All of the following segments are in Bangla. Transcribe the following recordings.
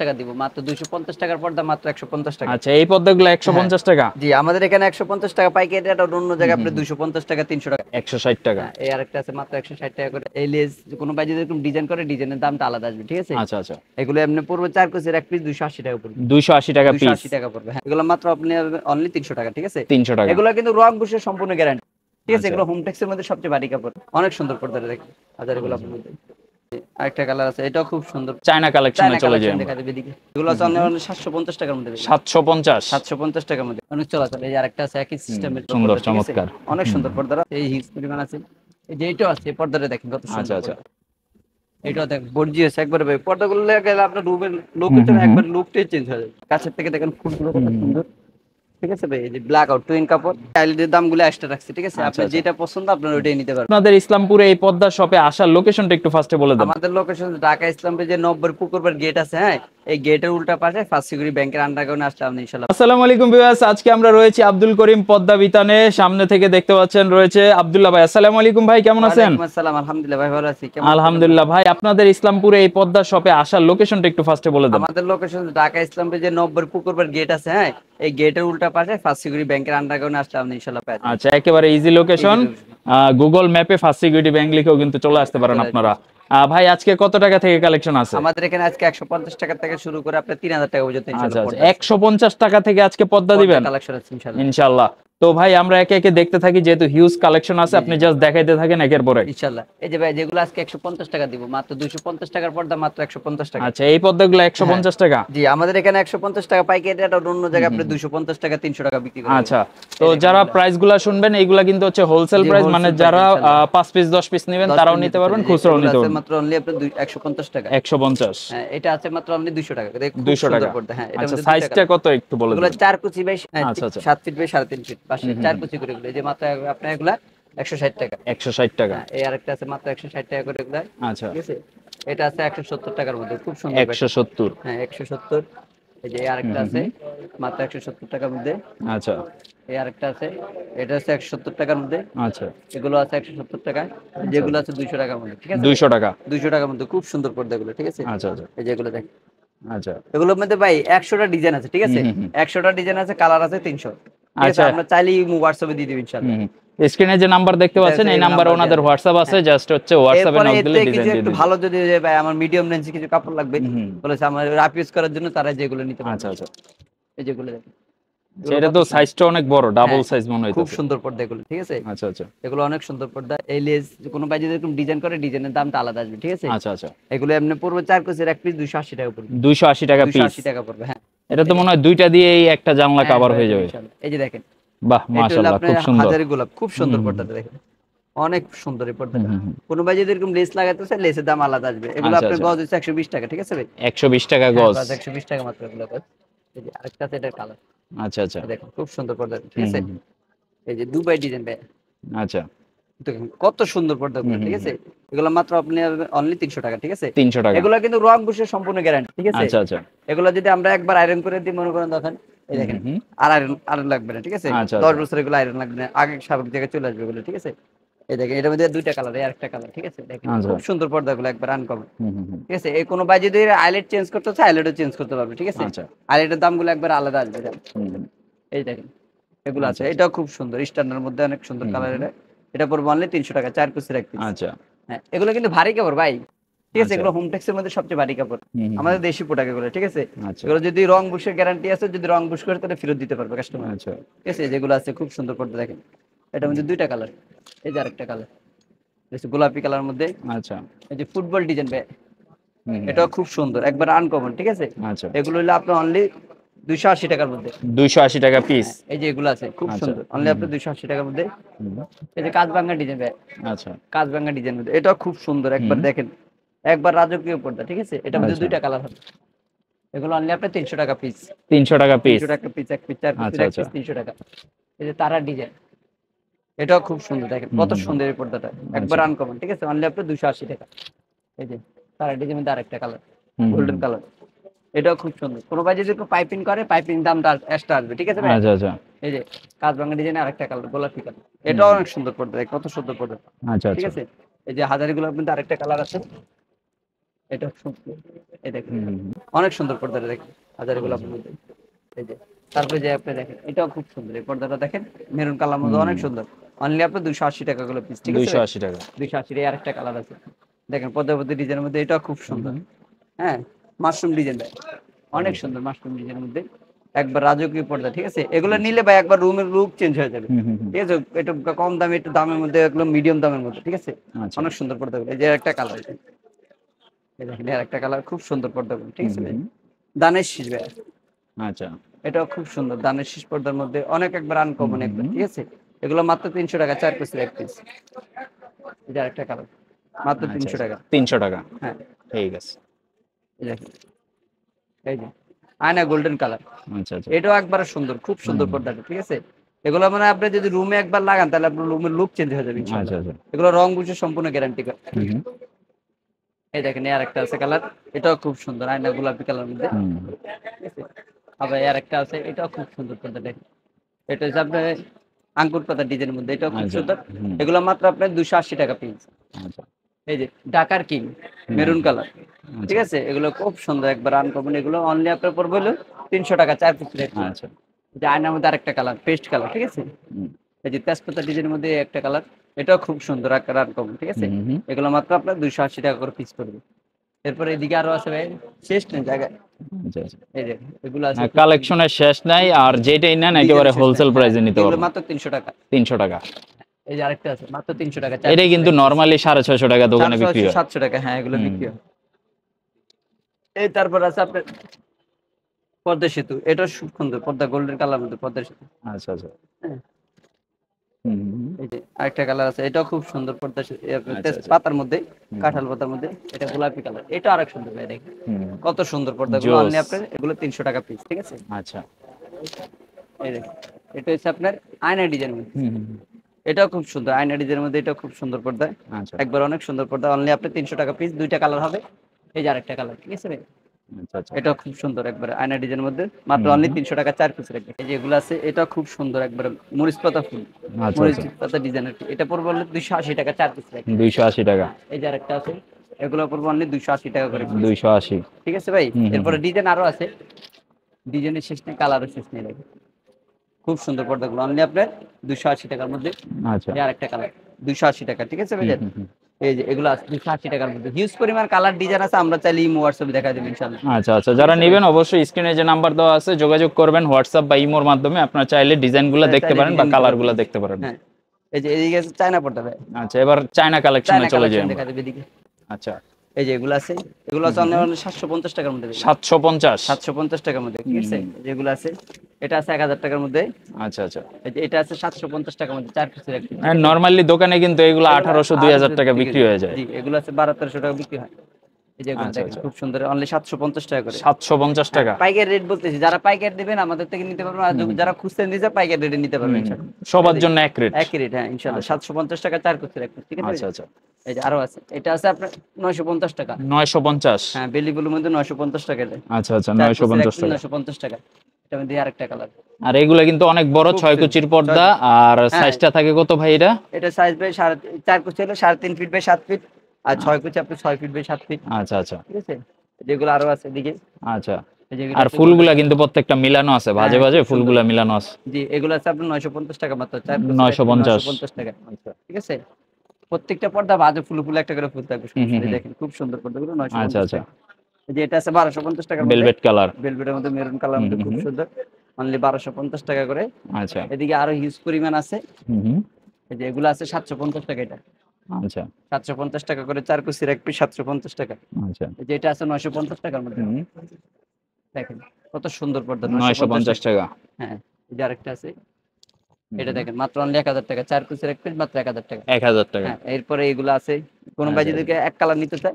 টাকা মাত্র পর্দা মাত্র টাকা আচ্ছা, হ্যাঁ। টাকা আমাদের এখানে টাকা পাইকারি অন্য জায়গায় টাকা টাকা হ্যাঁ, আরেকটা টাকা করে ডিজাইন করে ডিজাইনের দামটা আলাদা আসবে ঠিক আছে আচ্ছা, আচ্ছা। এগুলো এমনি চার কোচের এক পিস টাকা পড়বে টাকা টাকা পড়বে হ্যাঁ। এগুলো মাত্র আপনি টাকা ঠিক আছে এগুলো কিন্তু রং বসে সম্পূর্ণ গ্যারান্টি ঠিক আছে মধ্যে সবচেয়ে বাড়ি কাপড় অনেক সুন্দর পর্দা দেখেন হাজার এগুলো মধ্যে আরেকটা কালার আছে এটাও খুব সুন্দর চায়না কালেকশনে চলে এগুলো আছে 750 টাকার মধ্যে 750 750 টাকার মধ্যে অনেক এই আরেকটা আছে একই সিস্টেমের সুন্দর চমৎকার অনেক সুন্দর পর্দাটা এই হিজ পরিমাণ আছে এই যে আছে পর্দাটা দেখেন কত সুন্দর আচ্ছা আচ্ছা এটা দেখ গর্জিয়াস একবারে ভাই পর্দাগুলো গেলে আপনার রুমের লোকেশন একবার লুকটাই চেঞ্জ হয়ে যাবে কাছের থেকে দেখেন ফুলগুলো কত সুন্দর ঠিক আছে ভাই এই যে ব্ল্যাক আউট টুইন কাপড় টাইলের দামগুলো এক্সট্রা রাখছি ঠিক আছে আচ্ছা, আপনি আচ্ছা। যেটা পছন্দ আপনারা ওইটাই নিতে পারবেন আমাদের ইসলামপুরে এই পদ্মা শপে আসার লোকেশনটা একটু ফার্স্টে বলে দেন আমাদের লোকেশন ঢাকা ইসলামপুরে যে নব্বই পুকুরবার গেট আছে হ্যাঁ এই গেটের উল্টা পাশে ব্যাংকের আন্ডারগ্রাউন্ডে আসলাম ইনশাআল্লাহ আসসালামু আলাইকুম ভিউয়ার্স আজকে আমরা রয়েছি আব্দুল করিম পদ্মা বিতানে সামনে থেকে দেখতে পাচ্ছেন রয়েছে আব্দুল্লাহ ভাই আসসালামু আলাইকুম ভাই কেমন আছেন ওয়া আসসালাম আলহামদুলিল্লাহ ভাই ভালো আছি আলহামদুলিল্লাহ ভাই আপনাদের ইসলামপুরে এই পদ্মা শপে আসার লোকেশনটা একটু ফার্স্টে বলে দেন আমাদের লোকেশন ঢাকা ইসলামপুর যে 90 পুকুরবার গেট আছে হ্যাঁ এই গেটের উল্টা পাশে ফার্স্ট ব্যাংকের আন্ডারগ্রাউন্ডে আসলাম ইনশাআল্লাহ আচ্ছা একেবারে ইজি লোকেশন গুগল ম্যাপে ফার্স্ট ব্যাংক লিখেও কিন্তু চলে আসতে পারেন আপনারা ভাই আজকে কত টাকা থেকে কালেকশন আছে আমাদের এখানে আজকে 150 টাকা থেকে শুরু করে আপনি 3000 টাকা পর্যন্ত ইনশাআল্লাহ আচ্ছা 150 আচ্ছা। টাকা থেকে আজকে পদ্মা দিবেন কালেকশন আছে ইনশাআল্লাহ ইনশাআল্লাহ তো ভাই আমরা একে একে দেখতে থাকি যেহেতু হিউজ কালেকশন আছে আপনি জাস্ট দেখাইতে থাকেন একের পরে ইনশাআল্লাহ এই যে ভাই যেগুলো আজকে 150 টাকা দিব মাত্র 250 টাকার পর্দা মাত্র 150 টাকা আচ্ছা এই পর্দাগুলো 150 হ্যাঁ। টাকা জি আমাদের এখানে 150 টাকা পাইকারি আর অন্য জায়গায় আপনি 250 টাকা 300 টাকা বিক্রি করেন আচ্ছা তো যারা প্রাইসগুলো শুনবেন এইগুলা কিন্তু হচ্ছে হোলসেল প্রাইস মানে যারা 5 পিস 10 পিস নেবেন তারাও নিতে পারবেন খুচরাও নিতে পারবেন মাত্র অনলি আপনি 150 টাকা 150 হ্যাঁ এটা আছে মাত্র অনলি 200 টাকা দেখুন 200 টাকা পর্দা হ্যাঁ এটা সাইজটা আচ্ছা, কত একটু বলে দিন এগুলো 4 কুচি বাই 7 ফিট বেশ 3.5 হ্যাঁ, ফিট আচ্ছা, আচ্ছা। পাশে চার কুচি করে যে মাত্র আপনার এগুলা একশো ষাট টাকা একশো ষাট টাকা হ্যাঁ, এই আরেকটা আছে মাত্র একশো ষাট টাকা করে এগুলা আচ্ছা এটা আছে একশো সত্তর টাকার মধ্যে খুব সুন্দর একশো সত্তর হ্যাঁ একশো সত্তর এই যে আরেকটা আছে মাত্র একশো সত্তর টাকার মধ্যে আচ্ছা এই আরেকটা আছে এটা একশো সত্তর টাকার মধ্যে আচ্ছা এগুলো আছে একশো সত্তর টাকা আচ্ছা। যেগুলো আছে দুইশো টাকার মধ্যে ঠিক আছে দুইশো টাকা দুইশো টাকার মধ্যে খুব সুন্দর পর্দা গুলো ঠিক আছে আচ্ছা আচ্ছা এই যেগুলো দেখ আচ্ছা এগুলোর মধ্যে ভাই একশোটা ডিজাইন আছে ঠিক আছে একশোটা ডিজাইন আছে কালার আছে তিনশো আচ্ছা আমরা চাইলে হোয়াটসঅ্যাপে দিয়ে দেব ইনশাআল্লাহ স্ক্রিনে যে নাম্বার দেখতে পাচ্ছেন এই নাম্বারে ওনাদের হোয়াটসঅ্যাপ আছে জাস্ট হ্যাঁ। হচ্ছে হোয়াটসঅ্যাপে নক দিলে ডিজাইন দিয়ে একটু ভালো যদি যায় ভাই আমার মিডিয়াম রেঞ্জে কিছু কাপড় লাগবে বলেছে আমার রাপ ইউজ করার জন্য তারা যেগুলো নিতে পারে আচ্ছা আচ্ছা এই যেগুলো আচ্ছা, এটা তো সাইজটা অনেক বড় ডাবল হ্যাঁ, সাইজ মনে হয় খুব সুন্দর পর্দা এগুলো ঠিক আছে আচ্ছা আচ্ছা এগুলো অনেক সুন্দর পর্দা এই লেজ কোনো এরকম ডিজাইন করে ডিজাইনের দামটা আলাদা আসবে ঠিক আছে আচ্ছা আচ্ছা এগুলো এমনি পড়বে চার কোচের এক পিস 280 টাকা পড়বে 280 টাকা পিস 280 টাকা পড়বে হ্যাঁ এটা তো মনে হয় দুইটা দিয়ে এই একটা জানলা কভার হ্যাঁ, হয়ে যাবে এই যে দেখেন বাহ মাশাআল্লাহ খুব সুন্দর হাজারি গোলাপ খুব সুন্দর পর্দা দেখেন অনেক সুন্দর পর্দা কোন কোনো এরকম লেস লাগাতে চায় লেসের দাম আলাদা আসবে এগুলো আচ্ছা, আপনার আচ্ছা। গজ হচ্ছে 120 টাকা ঠিক আছে ভাই 120 টাকা হ্যাঁ, গজ 120 টাকা মাত্র এগুলো এই যে আরেকটা সেটের কালার আচ্ছা আচ্ছা খুব সুন্দর পর্দা ঠিক আছে এই যে দুবাই ডিজাইন ভাই আচ্ছা দেখুন কত সুন্দর পর্দা ঠিক আছে এগুলো মাত্র আপনি অনলি তিনশো টাকা ঠিক আছে তিনশো টাকা এগুলো কিন্তু রং বসে সম্পূর্ণ গ্যারান্টি ঠিক আছে আচ্ছা আচ্ছা এগুলো যদি আমরা একবার আয়রন করে দিই মনে করেন দেখেন এই দেখেন আর আয়রন আয়রন লাগবে না ঠিক আছে আচ্ছা, দশ আচ্ছা। বছর এগুলো আয়রন লাগবে না আগে স্বাভাবিক জায়গায় চলে আসবে এগুলো ঠিক আছে এই দেখেন এটার মধ্যে দুইটা কালার একটা কালার ঠিক আছে দেখেন আচ্ছা। খুব সুন্দর একবার ঠিক আছে এই যদি চেঞ্জ করতে চেঞ্জ করতে পারবে ঠিক আছে আইলেটের আচ্ছা। দামগুলো একবার আলাদা আসবে এই দেখেন এগুলো আছে আচ্ছা। খুব সুন্দর স্ট্যান্ডার্ড মধ্যে অনেক সুন্দর কালার এটা এটা তিনশো টাকা চার কুচি রাখতে হ্যাঁ এগুলো কিন্তু ভারী কাপড় ভাই ঠিক আছে এগুলো হোম টেক্সের মধ্যে সবচেয়ে ভারী কাপড় আমাদের দেশি পোটাক গুলো ঠিক আছে এগুলো যদি রং বুশের গ্যারান্টি আছে যদি রং বুশ করে তাহলে ফেরত দিতে পারবে কাস্টমার ঠিক আছে যেগুলো আছে খুব সুন্দর পর্দা দেখেন এটা মধ্যে দুইটা কালার এই যে আরেকটা কালার গোলাপি কালার মধ্যে আচ্ছা এই যে ফুটবল ডিজাইন ভাই এটা খুব সুন্দর একবার আনকমন ঠিক আছে আচ্ছা এগুলো হলো আপনার অনলি দুইশো আশি টাকার মধ্যে দুইশো আশি টাকা পিস হ্যাঁ, এই যে এগুলো আছে খুব আচ্ছা। সুন্দর অনলি আপনার দুইশো আশি টাকার মধ্যে এই যে কাজবাঙ্গা ডিজাইন ভাই আচ্ছা কাজবাঙ্গা ডিজাইন মধ্যে এটা খুব সুন্দর একবার দেখেন একবার রাজকীয় পর্দা ঠিক আছে এটা মধ্যে আচ্ছা। দুইটা কালার হবে এগুলো অনলি আপনার তিনশো টাকা পিস তিনশো টাকা পিস তিনশো টাকা পিস এক পিস চার পিস আচ্ছা, তিনশো টাকা এই যে তারা ডিজাইন এটাও খুব সুন্দর দেখেন কত সুন্দর এই পর্দাটা আচ্ছা। একবার আনকমন ঠিক আছে অনলি আপনার দুশো আশি টাকা এই যে তার ডিজাইন মধ্যে আরেকটা কালার গোল্ডেন কালার এটাও খুব সুন্দর কোনো ভাই যদি পাইপিং করে পাইপিং দামটা এক্সট্রা আসবে ঠিক আছে ভাই আচ্ছা আচ্ছা এই যে কাজ ভাঙা ডিজাইন আরেকটা কালার গোলাপি কালার এটাও অনেক সুন্দর পর্দা কত সুন্দর পর্দা আচ্ছা ঠিক আচ্ছা। আছে এই যে হাজারি গুলোর মধ্যে আরেকটা কালার আছে এটা সুন্দর এই দেখেন অনেক সুন্দর পর্দাটা দেখেন হাজারি গোলাপের মধ্যে এই যে তারপরে যে আপনি দেখেন এটাও খুব সুন্দর এই পর্দাটা দেখেন মেরুন কালার মধ্যে অনেক সুন্দর অনলি আপনার দুশো আশি টাকা গুলো পিস ঠিক আছে আশি টাকা দুশো আশি আর একটা কালার আছে দেখেন পদ্মাবতী ডিজাইনের মধ্যে এটা খুব সুন্দর হ্যাঁ মাশরুম ডিজাইন অনেক সুন্দর মাশরুম ডিজাইনের মধ্যে একবার রাজকীয় পর্দা ঠিক আছে এগুলো নিলে ভাই একবার রুমের লুক চেঞ্জ হয়ে যাবে ঠিক আছে একটু কম দামে একটু দামের মধ্যে এগুলো মিডিয়াম দামের মধ্যে ঠিক আছে আচ্ছা। অনেক সুন্দর পর্দা এই যে একটা কালার এই দেখেন একটা কালার খুব সুন্দর পর্দা ঠিক আছে দানের শীষ ভাই আচ্ছা এটা খুব সুন্দর দানের শীষ পর্দার মধ্যে অনেক একবার আনকমন একবার ঠিক আছে এগুলো মাত্র তিনশো টাকা চার পিস এক পিস এটা একটা কালার মাত্র আচ্ছা, তিনশো আচ্ছা। টাকা তিনশো টাকা হ্যাঁ ঠিক আছে এই যে আয়না গোল্ডেন আচ্ছা, কালার আচ্ছা এটাও একবারে সুন্দর খুব সুন্দর পর্দাটা ঠিক আছে এগুলো মানে আপনি যদি রুমে একবার লাগান তাহলে আপনার রুমের লুক চেঞ্জ হয়ে যাবে এগুলো রং বুঝে সম্পূর্ণ গ্যারান্টি করে এই দেখেন আর একটা আছে কালার এটাও খুব সুন্দর আয়না গোলাপি কালার মধ্যে আবার আর একটা আছে এটাও খুব সুন্দর পর্দা দেখেন এটা হচ্ছে আপনার আঙ্গুর পাতা ডিজের মধ্যে এটাও খুব আচ্ছা। সুন্দর এগুলো মাত্র আপনার দুশো আশি টাকা পিস আচ্ছা। এই যে ডাকার কিং মেরুন কালার আচ্ছা। ঠিক আছে এগুলো খুব সুন্দর একবার করবেন এগুলো অনলি আপনার পড়বে হলো তিনশো টাকা চার পিস রেট যে আয়নার মধ্যে আরেকটা কালার পেস্ট কালার ঠিক আছে এই যে তেজপাতা ডিজের মধ্যে একটা কালার এটাও খুব সুন্দর আকার করবেন ঠিক আছে এগুলো মাত্র আপনার দুশো আশি টাকা করে পিস করবে এরপরে এদিকে আরো আছে ভাই শেষ নেই জায়গা কালেকশনের আচ্ছা, আচ্ছা। শেষ নাই আর যেটাই নেন একেবারে হোলসেল প্রাইসে নিতে পারবেন মাত্র 300 টাকা 300 টাকা এই যে আরেকটা আছে মাত্র 300 টাকা এটা কিন্তু নরমালি 650 টাকা দোকানে বিক্রি হয় 700 টাকা হ্যাঁ এগুলো বিক্রি হয় এই তারপর আছে আপনার পদ্মা সেতু এটা সুন্দর পদ্মা গোল্ডের কালার মধ্যে পদ্মা সেতু আচ্ছা আচ্ছা হ্যাঁ। আরেকটা কালার আছে এটাও খুব সুন্দর পর্দা আচ্ছা, আচ্ছা। পাতার মধ্যে কাঁঠাল পাতার মধ্যে এটা গোলাপি কালার এটা আরেক সুন্দর ভাই দেখেন কত সুন্দর পর্দা গুলো আপনি আপনার এগুলো তিনশো টাকা পিস ঠিক আছে আচ্ছা এই দেখেন এটা হচ্ছে আপনার আয়না ডিজাইন এটাও খুব সুন্দর আয়না ডিজাইনের মধ্যে এটা খুব সুন্দর পর্দা আচ্ছা। একবার অনেক সুন্দর পর্দা অনলি আপনার তিনশো টাকা পিস দুইটা কালার হবে এই যে আরেকটা কালার ঠিক আছে ভাই আচ্ছা, আচ্ছা। এটা খুব সুন্দর একবারে আয়না ডিজাইন এর মধ্যে মাত্র অনলি তিনশো টাকা চার পিস রাখবে এই যেগুলো আছে এটা খুব সুন্দর একবারে মরিচ পাতা ফুল আচ্ছা, মরিচ পাতা ডিজাইনের এটা পড়বে অনলি দুইশো আশি টাকা চার পিস রাখবে দুইশো আশি টাকা এই যে আরেকটা আছে এগুলো পড়বে অনলি দুইশো আশি টাকা করে দুইশো আশি ঠিক আছে ভাই এরপরে ডিজাইন আরো আছে ডিজাইনের শেষ নেই কালারের শেষ নেই লাগে খুব সুন্দর পর্দাগুলো অনলি আপনার দুইশো আশি টাকার মধ্যে আচ্ছা আরেকটা কালার দুইশো আশি টাকা ঠিক আছে ভাই আচ্ছা, আচ্ছা, যোগাযোগ করবেন হোয়াটসঅ্যাপ বা ইমোর মাধ্যমে চাইলে হ্যাঁ, দেখতে পারেন বা দেখতে পারেন এই যে এদিকে চায়না আচ্ছা এবার চায়না এদিকে আচ্ছা এই আছে এগুলো 750 টাকার মধ্যে 750 750 টাকার মধ্যে ঠিক আছে যেগুলো আছে এটা আছে 1000 টাকার মধ্যে আচ্ছা আচ্ছা এটা আছে 750 টাকার মধ্যে চার পিসের একটা নরমালি হ্যাঁ, দোকানে কিন্তু এগুলো 1800 2000 টাকা বিক্রি হয়ে যায় জি এগুলো আছে 1200 টাকা বিক্রি হয় এই যে আচ্ছা, আচ্ছা। খুব সুন্দর অনলি 750 টাকা করে 750 টাকা হ্যাঁ, পাইকারি রেট বলতেছি যারা পাইকারি দিবেন আমাদের থেকে নিতে পারবেন আর যারা খুচরা নিজে পাইকারি রেটে নিতে পারবেন সবার জন্য এক রেট এক রেট হ্যাঁ ইনশাআল্লাহ 750 আচ্ছা। টাকা চার পিসের রাখবেন ঠিক আছে আচ্ছা আচ্ছা এই যে আরো আছে এটা আছে আপনার 950 টাকা 950 হ্যাঁ বেলি মধ্যে 950 টাকা আচ্ছা আচ্ছা 950 টাকা 950 টাকা এটা মধ্যে আরেকটা কালার আর এগুলা কিন্তু অনেক বড় ছয় কুচির পর্দা আর সাইজটা হ্যাঁ। থাকে কত ভাই এটা এটা সাইজ ভাই কুচি ফিট বাই ফিট আর ছয় কুচি আপনি ফিট বাই ফিট আচ্ছা আচ্ছা ঠিক আছে যেগুলো আরো আছে আচ্ছা আর ফুলগুলা কিন্তু প্রত্যেকটা মিলানো আছে ভাজে হ্যাঁ, ভাজে ফুলগুলা মিলানো আছে জি এগুলা আছে আপনার নয়শো পঞ্চাশ টাকা মাত্র চার নয়শো পঞ্চাশ টাকা ঠিক আছে প্রত্যেকটা পর্দা ভাজে ফুল একটা করে ফুল থাকবে দেখেন খুব সুন্দর পর্দাগুলো নয়শো আচ্ছা আচ্ছা যে এটা আছে পঞ্চাশ টাকা ভেলভেট কালার ভেলভেটের মধ্যে মেরুন কালার খুব সুন্দর অনলি পঞ্চাশ টাকা করে আচ্ছা এদিকে আরো হিউজ পরিমাণ আছে যে এগুলো আছে 750 টাকা এটা আচ্ছা। টাকা করে চার এক পিস টাকা আচ্ছা। এটা টাকার মধ্যে দেখেন কত সুন্দর টাকা হ্যাঁ আরেকটা আছে এটা দেখেন মাত্র অনলি টাকা চার এক পিস মাত্র টাকা টাকা হ্যাঁ, এরপরে এগুলো আছে কোন হ্যাঁ, ভাই এক কালার নিতে চায়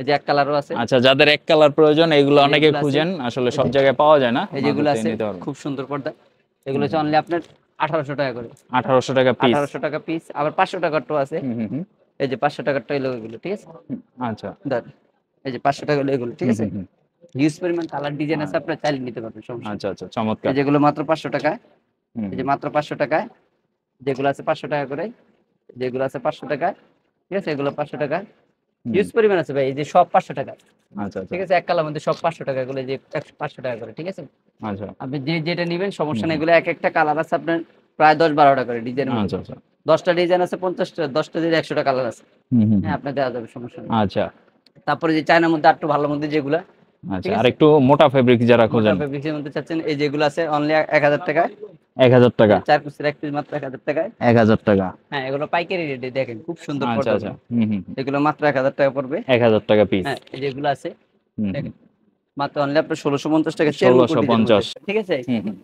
এই যে এক কালারও আছে আচ্ছা যাদের এক কালার প্রয়োজন এগুলো অনেকে খুঁজেন আসলে সব জায়গায় পাওয়া যায় না এই যেগুলো আছে খুব সুন্দর পর্দা এগুলো হচ্ছে অনলি আপনার আঠারোশো টাকা করে আঠারোশো টাকা পিস আঠারোশো টাকা পিস আবার পাঁচশো টাকারটাও আছে এই যে পাঁচশো টাকারটা এলো এগুলো ঠিক আছে আচ্ছা দাদা এই যে পাঁচশো টাকা এগুলো ঠিক আছে হিউজ পরিমাণ কালার ডিজাইন আছে আপনার চাইলে নিতে পারবেন আচ্ছা আচ্ছা চমৎকার যেগুলো মাত্র পাঁচশো টাকায় এই যে মাত্র পাঁচশো টাকায় যেগুলো আছে পাঁচশো টাকা করে যেগুলো আছে পাঁচশো টাকায় ঠিক আছে এগুলো পাঁচশো টাকা ইউজ পরিমাণ আছে ভাই এই যে সব পাঁচশো টাকা আচ্ছা, আচ্ছা। ঠিক আছে এক কালার মধ্যে সব পাঁচশো টাকা এগুলো যে পাঁচশো টাকা করে ঠিক আছে আচ্ছা। আপনি যে যেটা নেবেন সমস্যা নেই এগুলো এক একটা কালার আছে আপনার প্রায় দশ বারোটা করে ডিজাইন দশটা ডিজাইন আছে পঞ্চাশটা দশটা ডিজাইন একশোটা কালার আছে হ্যাঁ আপনার দেওয়া যাবে সমস্যা আচ্ছা তারপরে যে চায়নার মধ্যে আটটু ভালো মধ্যে যেগুলা আচ্ছা আর একটু মোটা ফেব্রিক যারা খোঁজেন মধ্যে চাচ্ছেন এই যেগুলো আছে অনলি 1000 টাকায় 1000 টাকা চার পিসের এক পিস মাত্র 1000 টাকায় 1000 টাকা হ্যাঁ এগুলো পাইকারি রেটে দেখেন খুব সুন্দর আচ্ছা আচ্ছা এগুলো মাত্র 1000 টাকা পড়বে 1000 টাকা পিস হ্যাঁ এই যেগুলো আছে মাত্র অনলি আপনার ষোলোশো পঞ্চাশ টাকা পঞ্চাশ ঠিক আছে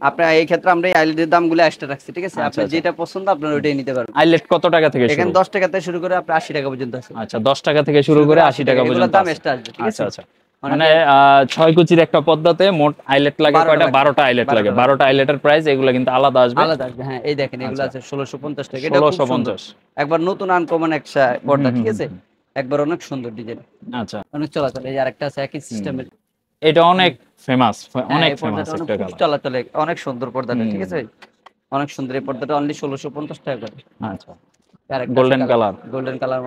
আপনার এই ক্ষেত্রে আমরা এই আইলেটের দামগুলো এক্সট্রা রাখছি ঠিক আছে আচ্ছা, আপনি আচ্ছা। যেটা পছন্দ আপনার ওইটাই নিতে পারবেন আইলেট কত টাকা থেকে এখানে দশ টাকা থেকে শুরু করে আপনার আশি টাকা পর্যন্ত আছে আচ্ছা দশ টাকা থেকে শুরু করে আশি টাকা পর্যন্ত দাম এক্সট্রা আচ্ছা আচ্ছা মানে, মানে ছয় কুচির একটা পদ্মাতে মোট আইলেট লাগে কয়টা বারোটা আইলেট লাগে বারোটা আইলেটের প্রাইস এগুলো কিন্তু আলাদা আসবে আলাদা আসবে হ্যাঁ এই দেখেন এগুলো আচ্ছা। আছে ষোলোশো পঞ্চাশ থেকে ষোলোশো পঞ্চাশ একবার নতুন আনকমন একটা পর্দা ঠিক আছে একবার অনেক সুন্দর ডিজাইন আচ্ছা অনেক চলাচল এই আরেকটা আছে একই সিস্টেমের এটা অনেক ফেমাস হ্যাঁ, অনেক ফেমাস একটা চলাচলে অনেক সুন্দর পর্দাটা ঠিক আছে অনেক সুন্দর এই পর্দাটা অনলি ষোলোশো পঞ্চাশ টাকা করে আচ্ছা গোল্ডেন কালার গোল্ডেন কালার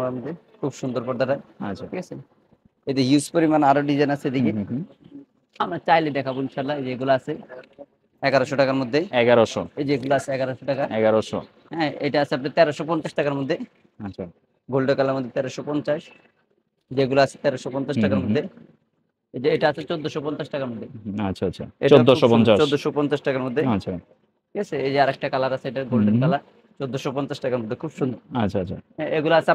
খুব সুন্দর পর্দাটা আচ্ছা ঠিক আছে এতে হিউজ পরিমাণ আরো ডিজাইন আছে এদিকে আমরা চাইলে দেখাবো ইনশাল্লাহ যেগুলো আছে এগারোশো টাকার মধ্যে এগারোশো এই যেগুলো আছে এগারোশো টাকা এগারোশো হ্যাঁ এটা আছে আপনার তেরোশো পঞ্চাশ টাকার মধ্যে আচ্ছা গোল্ড কালার মধ্যে তেরোশো পঞ্চাশ যেগুলো আছে তেরোশো পঞ্চাশ টাকার মধ্যে এই যে এটা আছে চোদ্দশো পঞ্চাশ টাকার মধ্যে আচ্ছা আচ্ছা চোদ্দশো পঞ্চাশ চোদ্দশো পঞ্চাশ টাকার মধ্যে আচ্ছা ঠিক আছে এই যে আরেকটা কালার আছে এটা গোল্ডেন কালার চোদ্দশো পঞ্চাশ টাকার মধ্যে খুব সুন্দর আচ্ছা আচ্ছা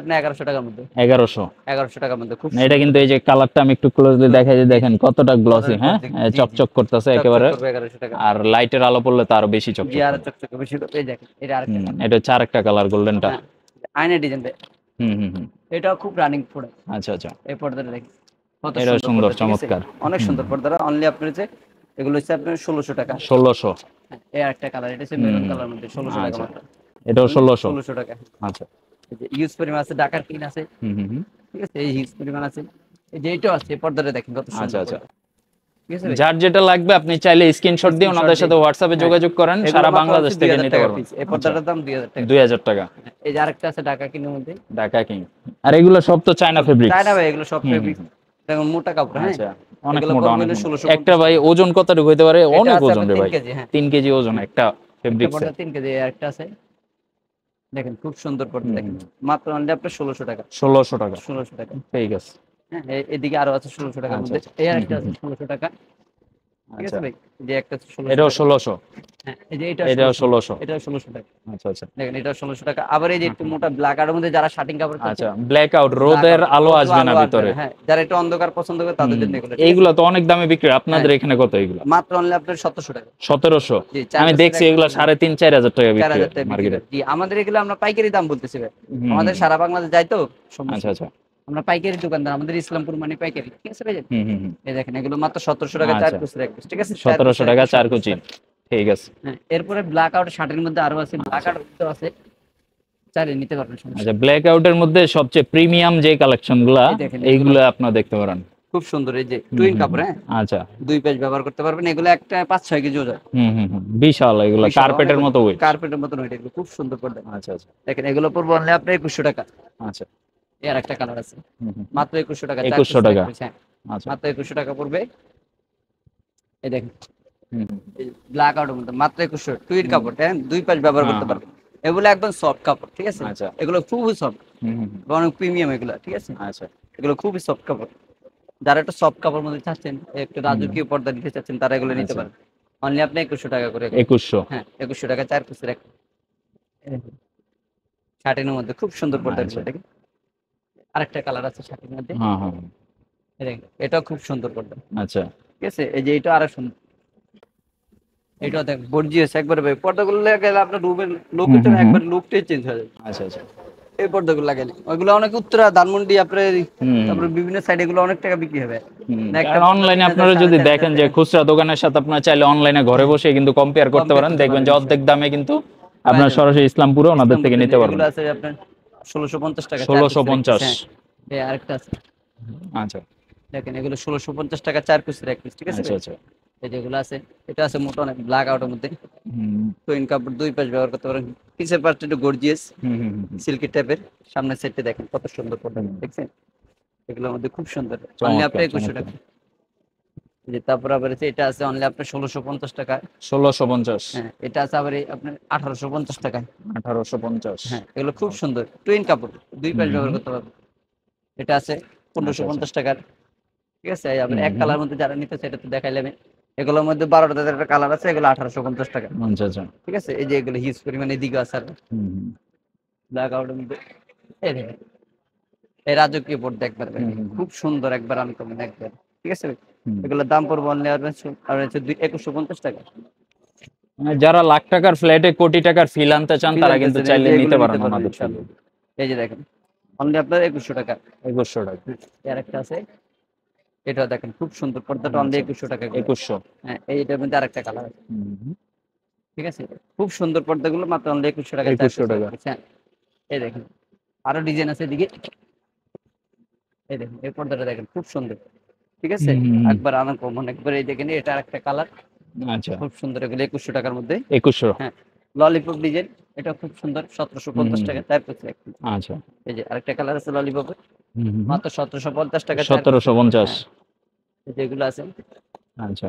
আপনি এগারোশো টাকার মধ্যে এগারোশো এগারোশো টাকার মধ্যে খুব এটা কিন্তু এই যে কতটা আয়না ডিজাইন খুব রানিং আচ্ছা আচ্ছা অনেক সুন্দর অনলি যে এগুলো হচ্ছে আপনার ষোলোশো টাকা ষোলোশো হ্যাঁ, এই আরেকটা কালার এটা হচ্ছে মেরুন কালার মধ্যে ষোলোশো টাকা আচ্ছা। এটা ষোলোশো ষোলোশো টাকা আচ্ছা পরিমাণ আছে ডাকার আছে আছে আচ্ছা, আচ্ছা। যার যেটা লাগবে আপনি চাইলে দিয়ে ওনাদের সাথে হোয়াটসঅ্যাপে যোগাযোগ করেন বাংলাদেশ থেকে হ্যাঁ, এই যে আরেকটা আছে মধ্যে আর এগুলো সব তো চায়না চায়না সব ফেব্রিক মোটা কাপড় হ্যাঁ? আচ্ছা অনেক একটা ভাই ওজন কতটুকু হইতে পারে অনেক ওজন রে ভাই হ্যাঁ। তিন কেজি ওজন একটা কেজি একটা আছে দেখেন খুব সুন্দর পর্দা দেখেন মাত্র অনলি আপনার ষোলোশো টাকা ষোলোশো টাকা ষোলোশো টাকা ঠিক আছে হ্যাঁ এদিকে আরো আছে ষোলোশো টাকার আচ্ছা, মধ্যে এর আচ্ছা। একটা আছে ষোলোশো টাকা আচ্ছা। হ্যাঁ, ষোলোশো ষোলোশো টাকা আচ্ছা, আচ্ছা। ষোলোশো টাকা আবার এই যে মোটা ব্ল্যাক যারা ব্ল্যাক আউট রোদের আলো আসবে না ভিতরে হ্যাঁ যারা একটু অন্ধকার পছন্দ করে তাদের এগুলো তো অনেক দামে বিক্রি আপনাদের হ্যাঁ। এখানে কত এগুলো মাত্র আপনার সতেরোশো টাকা সতেরোশো আমি দেখছি এগুলো সাড়ে তিন চার হাজার টাকা আমাদের এগুলো আমরা পাইকারি দাম বলতেছি ভাই আমাদের সারা বাংলাদেশ যাই তো আচ্ছা আচ্ছা আমরা পাইকারি দোকানদার আমাদের ইসলামপুর মানে পাইকারি ঠিক আছে ভাই এই দেখেন এগুলো মাত্র সতেরোশো টাকা আচ্ছা। চার কুচি এক ঠিক আছে 1700 টাকা চার কুচি ঠিক আছে হ্যাঁ, এরপরে ব্ল্যাক আউট শার্টের মধ্যে আরো আছে ব্ল্যাক আউট আছে চালিয়ে নিতে পারবেন আচ্ছা ব্ল্যাক আউটের মধ্যে সবচেয়ে প্রিমিয়াম যে কালেকশনগুলো এইগুলো আপনারা দেখতে পারেন খুব সুন্দর এই যে টুইন কাপড় হ্যাঁ আচ্ছা দুই পেজ ব্যবহার করতে পারবেন এগুলো একটা পাঁচ ছয় কেজি ওজন হুম হুম বিশাল এগুলো কার্পেটের মতো ওই কার্পেটের মতো ওই এগুলো খুব সুন্দর পড়ে আচ্ছা আচ্ছা দেখেন এগুলো পরব অনলি আপনি একুশশো টাকা আচ্ছা এর একটা কালার আছে মাত্র একুশশো টাকা একুশশো টাকা হ্যাঁ। আচ্ছা। মাত্র একুশশো টাকা পড়বে এই দেখেন ব্ল্যাক আউট মাত্র একুশশো টুইট কাপড় হ্যাঁ দুই পাশ ব্যবহার করতে হ্যাঁ, পারবে এগুলো একদম সফট কাপড় ঠিক আছে আচ্ছা। এগুলো খুবই সফট অনেক প্রিমিয়াম এগুলো ঠিক আছে আচ্ছা। এগুলো খুবই সফট কাপড় যারা একটু সফট কাপড় মধ্যে চাচ্ছেন একটু রাজকীয় পর্দা নিতে চাচ্ছেন তারা এগুলো নিতে পারেন অনলি আপনি একুশশো টাকা করে একুশশো হ্যাঁ একুশশো টাকা চার পিসের এক শার্টের মধ্যে খুব সুন্দর পর্দা ঠিক আছে আরেকটা কালার আছে শাড়ির মধ্যে হ্যাঁ, হ্যাঁ। এটাও খুব সুন্দর করবে আচ্ছা ঠিক আছে এই যে এটা আরো সুন্দর এটা দেখ একবার ভাই পর্দাগুলো লাগাইলে আপনার রুমের একবার লুকটাই চেঞ্জ হয়ে যাবে আচ্ছা আচ্ছা এই পর্দাগুলো লাগাইলে ওইগুলো অনেক উত্তরা ধানমন্ডি আপনার তারপরে বিভিন্ন সাইড এগুলো অনেক টাকা বিক্রি হবে অনলাইনে আপনারা যদি দেখেন যে খুচরা দোকানের সাথে আপনারা চাইলে অনলাইনে ঘরে বসে কিন্তু কম্পেয়ার করতে পারেন দেখবেন যে অর্ধেক দামে কিন্তু আপনার সরাসরি ইসলামপুরে ওনাদের থেকে নিতে পারবেন আছে আপনার ষোলোশো পঞ্চাশ টাকা হ্যাঁ, আচ্ছা। দেখেন টাকা চার ঠিক আছে আচ্ছা, আচ্ছা। যেগুলো আছে এটা আছে মোটা অনেক ব্ল্যাক মধ্যে দুই ব্যবহার করতে পারেন পিসের গর্জিয়াস সিল্কি সামনের দেখেন কত সুন্দর এগুলোর মধ্যে খুব সুন্দর আপনি একুশশো টাকা তারপর আবার এটা আছে অনলি আপনার ষোলোশো পঞ্চাশ টাকা ষোলোশো পঞ্চাশ হ্যাঁ এটা আছে আবার আপনার আঠারোশো পঞ্চাশ টাকা আঠারোশো পঞ্চাশ হ্যাঁ এগুলো খুব সুন্দর টুইন কাপড় দুই পাশ ব্যবহার করতে পারবে এটা আছে পনেরোশো পঞ্চাশ আচ্ছা, আচ্ছা। টাকার ঠিক আছে আপনি এক কালার মধ্যে যারা নিতে সেটা তো দেখাইলে আমি এগুলোর মধ্যে বারোটা তাদের একটা কালার আছে এগুলো আঠারোশো পঞ্চাশ টাকা আচ্ছা, ঠিক আছে এই যে এগুলো হিউজ পরিমাণে দিকে আছে আর ব্ল্যাক আউটের মধ্যে এই রাজকীয় বোর্ড দেখবার খুব সুন্দর একবার আমি তো একবার ঠিক আছে এগুলোর দাম পড়বে অনলি আপনার হচ্ছে একুশশো পঞ্চাশ টাকা মানে যারা লাখ টাকার ফ্ল্যাটে কোটি টাকার ফিল আনতে চান তারা কিন্তু চাইলে নিতে পারেন আমাদের এই যে দেখেন অনলি আপনার একুশশো টাকা একুশশো টাকা এর একটা আছে এটা দেখেন খুব সুন্দর পর্দাটা অনলি আচ্ছা। একুশশো টাকা একুশশো হ্যাঁ এইটার মধ্যে আরেকটা কালার আছে ঠিক আছে খুব সুন্দর পর্দাগুলো মাত্র অনলি একুশশো টাকা একুশশো টাকা হ্যাঁ এই দেখেন আরো ডিজাইন আছে এদিকে এই দেখেন এই পর্দাটা দেখেন খুব সুন্দর ঠিক আছে একবার আনকমন মানে একবার এই দেখেন এটা একটা কালার আচ্ছা খুব সুন্দর এগুলো একুশশো টাকার মধ্যে একুশশো হ্যাঁ ললিপপ ডিজাইন এটা খুব সুন্দর সতেরোশো পঞ্চাশ টাকা তার আচ্ছা এই যে আরেকটা কালার আছে ললিপপের মাত্র সতেরোশো পঞ্চাশ টাকা সতেরোশো পঞ্চাশ হ্যাঁ, যেগুলো আছে আচ্ছা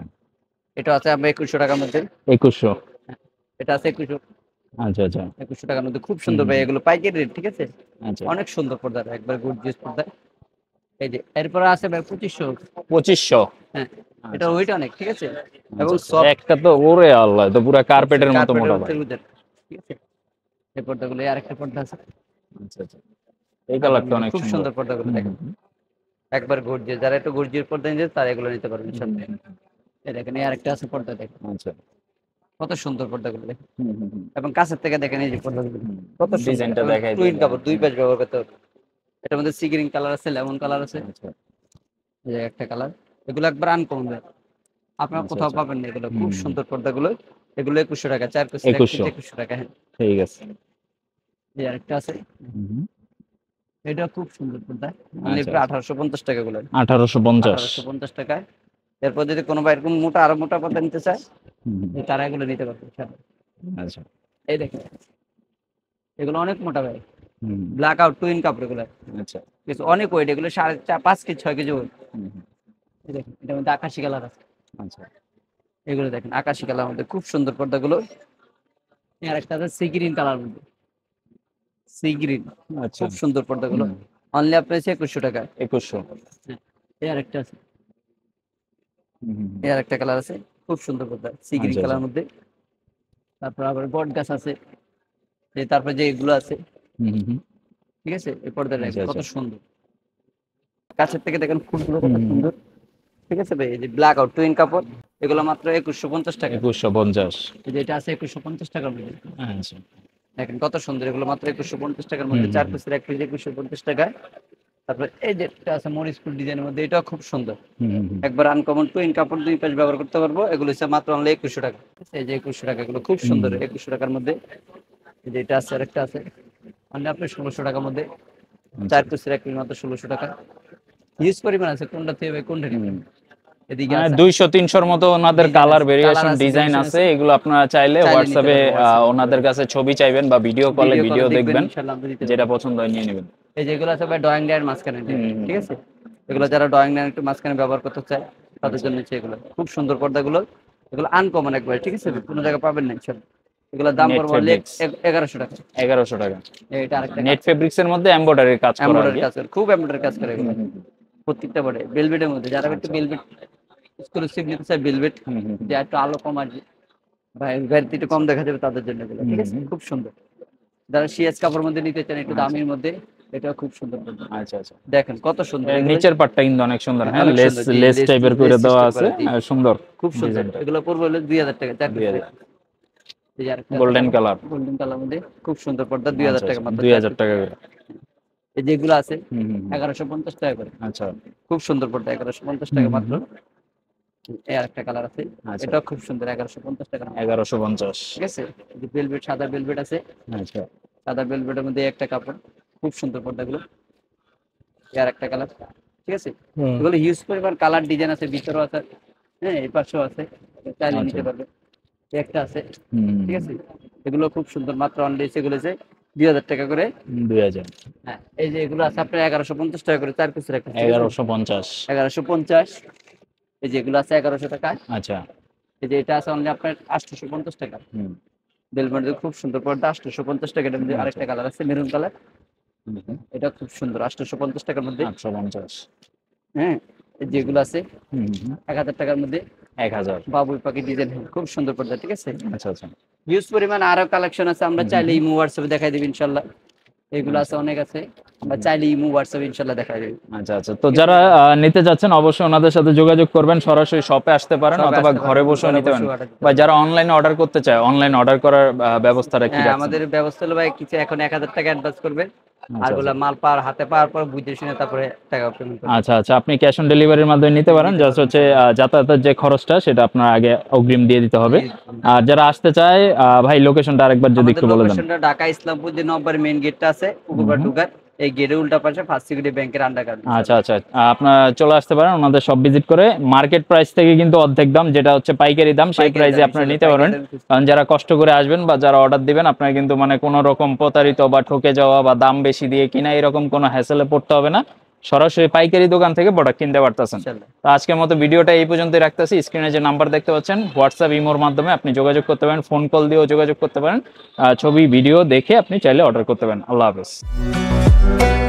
এটা আছে আমরা একুশশো টাকার মধ্যে একুশশো হ্যাঁ, এটা আছে একুশশো আচ্ছা আচ্ছা একুশশো টাকার মধ্যে খুব সুন্দর ভাই এগুলো পাইকারি রেট ঠিক আছে আচ্ছা অনেক সুন্দর পর্দা একবার গুড জিনিস পর্দা এই যে এরপর আছে ভাই পঁচিশশো পঁচিশশো হ্যাঁ এটা ওইটা অনেক ঠিক আছে আচ্ছা, এবং সব একটা তো ওরে আল্লাহ তো পুরো কার্পেটের মতো মোটা ঠিক আছে এই পর্দাগুলো আরেকটা পর্দা আছে আচ্ছা, আচ্ছা। এই কালারটা অনেক খুব সুন্দর পর্দাগুলো দেখেন একবার গর্জিয়ে যারা একটু গর্জিয়ে পর্দা নিতে তারা এগুলো নিতে পারবেন সামনে এই দেখেন এই আরেকটা আছে পর্দা দেখেন কত সুন্দর পর্দাগুলো দেখেন এবং কাছের থেকে দেখেন এই যে পর্দাগুলো কত ডিজাইনটা দেখায় টুইন কাপড় দুই পেজ ব্যবহার করতে হবে এটার মধ্যে সি গ্রিন কালার আছে লেমন কালার আছে আচ্ছা। এই যে একটা কালার এগুলো একবার দেন আপনারা আচ্ছা, কোথাও আচ্ছা। পাবেন না এগুলো খুব সুন্দর পর্দাগুলো এগুলো একুশশো টাকা চার কোষ একুশশো টাকা হ্যাঁ ঠিক আছে এই আরেকটা আছে এটা খুব সুন্দর পর্দা মানে আঠারোশো পঞ্চাশ টাকা গুলো আঠারোশো পঞ্চাশ টাকা টাকায় এরপর যদি কোনো ভাই এরকম মোটা আরো মোটা পর্দা নিতে চায় তারা এগুলো নিতে পারবে আচ্ছা এই দেখেন এগুলো অনেক মোটা ভাই ব্ল্যাক আউট টুইন কাপ এগুলো আচ্ছা কিছু অনেক ওয়েট এগুলো সাড়ে চার পাঁচ কেজি ছয় কেজি ওয়েট দেখেন এটার মধ্যে আকাশি কালার আছে আচ্ছা এগুলো দেখেন আকাশি কালার মধ্যে খুব সুন্দর পর্দাগুলো আর একটা আছে সি কালার মধ্যে সি গ্রিন আচ্ছা খুব সুন্দর পর্দাগুলো অনলি আপনার হচ্ছে একুশশো টাকা একুশশো হ্যাঁ, এর একটা আছে এর একটা কালার আছে খুব সুন্দর পর্দা সি গ্রিন কালার মধ্যে তারপর আবার বট গাছ আছে তারপর যে এগুলো আছে ঠিক আছে এই পর্দাটা আচ্ছা, কত আচ্ছা। সুন্দর কাছের থেকে দেখেন ফুলগুলো কত সুন্দর ঠিক আছে ভাই এই যে ব্ল্যাক আউট টুইন কাপড় এগুলো মাত্র একুশশো পঞ্চাশ টাকা একুশশো পঞ্চাশ এই এটা আছে একুশশো পঞ্চাশ টাকার মধ্যে আচ্ছা। দেখেন কত সুন্দর এগুলো মাত্র একুশশো পঞ্চাশ টাকার মধ্যে হুম। চার পিসের এক পিস একুশশো পঞ্চাশ টাকায় তারপর এই যে একটা আছে মরিসপুর ডিজাইনের মধ্যে এটাও খুব সুন্দর একবার আনকমন টুইন কাপড় দুই পাশ ব্যবহার করতে পারবো এগুলো হচ্ছে মাত্র অনলি একুশশো টাকা এই যে একুশশো টাকা এগুলো খুব সুন্দর একুশশো টাকার মধ্যে এই যে এটা আছে আরেকটা আছে মানে আপনি ষোলোশো টাকার মধ্যে চার পিসের এক মাত্র ষোলোশো টাকা ইউজ পরিমাণ আছে কোনটা থেকে কোনটা নেবেন ভিডিও কলে ভিডিও দেখবেন যেটা পছন্দ হয় নিয়ে নেবেন এই যেগুলো আছে ড্রয়িং মাঝখানে ঠিক আছে এগুলো যারা ড্রয়িং একটু মাঝখানে ব্যবহার করতে চায় তাদের আচ্ছা। জন্য এগুলো খুব সুন্দর পর্দাগুলো এগুলো আনকমন একবার ঠিক আছে কোনো জায়গায় পাবেন না এগুলোর দাম পড়বে এগারোশো টাকা এগারোশো টাকা এটা আরেকটা নেট ফেব্রিক্স এর মধ্যে এমব্রয়ডারির কাজ এমব্রয়ডারির কাজ করে খুব এমব্রয়ডারির কাজ করে এগুলো প্রত্যেকটা বড়ে বেলভেটের মধ্যে যারা একটু বেলভেট আচ্ছা। এক্সক্লুসিভ নিতে চায় বেলভেট যা একটু আলো কম আর ভাই গাড়িতে কম দেখা যাবে তাদের জন্য ঠিক আছে খুব সুন্দর যারা সিএস কাপড় মধ্যে নিতে চান একটু আচ্ছা। দামের মধ্যে এটা খুব সুন্দর আচ্ছা আচ্ছা দেখেন কত সুন্দর নিচের পাটটা কিন্তু অনেক সুন্দর হ্যাঁ লেস লেস টাইপের করে দেওয়া আছে হ্যাঁ, সুন্দর খুব সুন্দর এগুলো পড়বে হলো 2000 টাকা 4000 টাকা গোল্ডেন কালার গোল্ডেন কালার মধ্যে খুব সুন্দর পর্দা 2000 আচ্ছা, আচ্ছা, টাকা টাকা করে এই যেগুলো আছে পঞ্চাশ টাকা করে আচ্ছা খুব সুন্দর পর্দা আচ্ছা। পঞ্চাশ টাকা মাত্র কালার আছে এটা খুব সুন্দর টাকা ঠিক আছে যে সাদা আছে মধ্যে একটা কাপড় খুব সুন্দর পর্দাগুলো কালার ঠিক আছে এগুলো কালার ডিজাইন আছে ভিতরেও আছে হ্যাঁ এই পাশেও আছে চাইলে নিতে পারবে একটা আছে ঠিক আছে এগুলো খুব সুন্দর মাত্র অনলি এগুলো যে দুই হাজার টাকা করে দুই হাজার হ্যাঁ এই যে এগুলো আছে আপনার এগারোশো পঞ্চাশ টাকা করে তার পিছনে একটা এগারোশো পঞ্চাশ এগারোশো পঞ্চাশ এই যে এগুলো আছে এগারোশো টাকা আচ্ছা এই যে এটা আছে অনলি আপনার আটশোশো পঞ্চাশ টাকা বেলবন্ডের খুব সুন্দর পর্দা আটশোশো পঞ্চাশ টাকা এটার মধ্যে আচ্ছা। আরেকটা কালার আছে মেরুন কালার এটা খুব সুন্দর আটশোশো পঞ্চাশ টাকার মধ্যে আটশো পঞ্চাশ হ্যাঁ যেগুলো আছে এক হাজার টাকার মধ্যে এক হাজার বাবুই পাখি খুব সুন্দর ঠিক আছে আচ্ছা, আচ্ছা। পরিমাণ কালেকশন আছে আমরা চাইলে ইমো হোয়াটসঅ্যাপে দেখাই দেব ইনশাল্লাহ এগুলো আচ্ছা। আছে অনেক আছে চাইলে ইমো হোয়াটসঅ্যাপ দেখা যাবে আচ্ছা আচ্ছা তো যারা নিতে যাচ্ছেন অবশ্যই ওনাদের সাথে যোগাযোগ করবেন সরাসরি শপে আসতে পারেন অথবা ঘরে বসে নিতে পারেন বা যারা অনলাইনে অর্ডার করতে চায় অনলাইন অর্ডার করার হ্যাঁ, আমাদের ব্যবস্থা হলো ভাই কিছু এখন টাকা অ্যাডভান্স করবেন আর গুলা মাল হাতে পাওয়ার পর বুঝে শুনে তারপরে টাকা পেমেন্ট আচ্ছা আচ্ছা আপনি ক্যাশ অন ডেলিভারির মাধ্যমে নিতে পারেন জাস্ট হচ্ছে যাতায়াতের যে খরচটা সেটা আপনার আগে অগ্রিম দিয়ে দিতে হবে আর যারা আসতে চায় ভাই লোকেশনটা আরেকবার যদি একটু বলে দেন লোকেশনটা ঢাকা ইসলামপুর যে নম্বর মেইন গেটটা আছে উপকার এই গেটে উল্টা পাশে ফার্স্ট সিকিউরিটি ব্যাংকের আন্ডারগ্রাউন্ড আচ্ছা আচ্ছা আপনারা চলে আসতে পারেন ওনাদের সব ভিজিট করে মার্কেট প্রাইস থেকে কিন্তু অর্ধেক দাম যেটা হচ্ছে পাইকারি দাম সেই প্রাইসে আপনারা নিতে পারেন কারণ যারা কষ্ট করে আসবেন বা যারা অর্ডার দিবেন আপনারা কিন্তু মানে কোনো রকম প্রতারিত বা ঠকে যাওয়া বা দাম বেশি দিয়ে কিনা এরকম কোনো হ্যাসেলে পড়তে হবে না সরাসরি পাইকারি দোকান থেকে প্রোডাক্ট কিনতে পারতেছেন তো আজকের মতো ভিডিওটা এই পর্যন্তই রাখতেছি স্ক্রিনে যে নাম্বার দেখতে পাচ্ছেন হোয়াটসঅ্যাপ ইমোর মাধ্যমে আপনি যোগাযোগ করতে পারেন ফোন কল দিয়েও যোগাযোগ করতে পারেন ছবি ভিডিও দেখে আপনি চাইলে অর্ডার করতে পারেন আল্লাহ হাফেজ